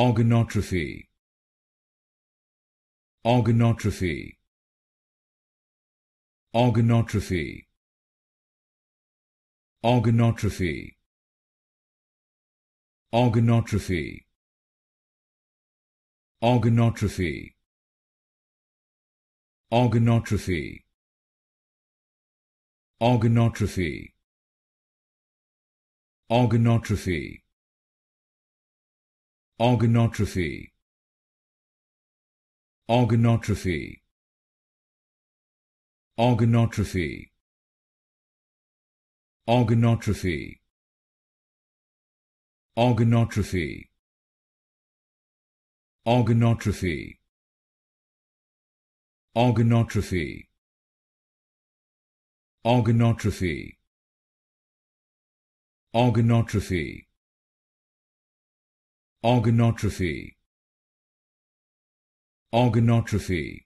Organotrophy Organotrophy Organotrophy Organotrophy Organotrophy Organotrophy Organotrophy Organotrophy Organotrophy Organotrophy. Organotrophy. Organotrophy. Organotrophy. Organotrophy. Organotrophy. Organotrophy. Organotrophy. Organotrophy. Organotrophy. Organotrophy.